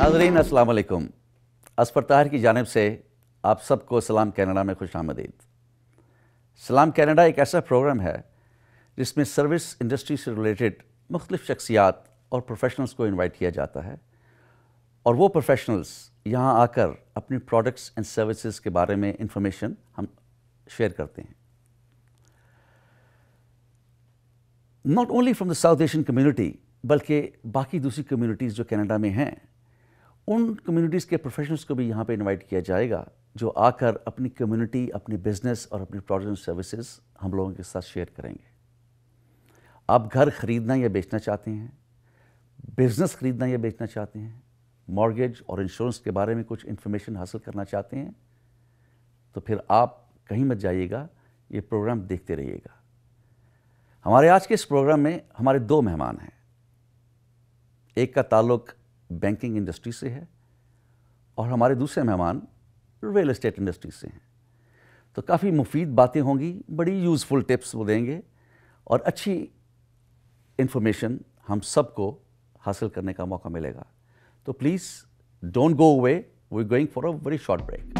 नाजरीन असलकुम अस्पताल की जानब से आप सबको सलाम कैनेडा में खुश आमदीद सलाम कैनेडा एक ऐसा प्रोग्राम है जिसमें सर्विस इंडस्ट्री से रिलेटेड मुख्तफ शख्सियात और प्रोफेशनल्स को इन्वाइट किया जाता है और वो प्रोफेशनल्स यहाँ आकर अपने प्रोडक्ट्स एंड सर्विसेज के बारे में इंफॉर्मेशन हम शेयर करते हैं not only from the South Asian community बल्कि बाकी दूसरी कम्युनिटीज़ जो कनाडा में हैं उन कम्युनिटीज़ के प्रोफेशनल्स को भी यहाँ पे इनवाइट किया जाएगा जो आकर अपनी कम्युनिटी अपनी बिजनेस और अपनी प्रोडक्ट सर्विसेज हम लोगों के साथ शेयर करेंगे आप घर खरीदना या बेचना चाहते हैं बिजनेस खरीदना या बेचना चाहते हैं मॉर्गेज और इंश्योरेंस के बारे में कुछ इन्फॉर्मेशन हासिल करना चाहते हैं तो फिर आप कहीं मत जाइएगा ये प्रोग्राम देखते रहिएगा हमारे आज के इस प्रोग्राम में हमारे दो मेहमान हैं एक का ताल्लुक़ बैंकिंग इंडस्ट्री से है और हमारे दूसरे मेहमान रियल इस्टेट इंडस्ट्री से हैं तो काफ़ी मुफीद बातें होंगी बड़ी यूज़फुल टिप्स वो देंगे और अच्छी इन्फॉर्मेशन हम सबको हासिल करने का मौका मिलेगा तो please don't go away we going for a very short break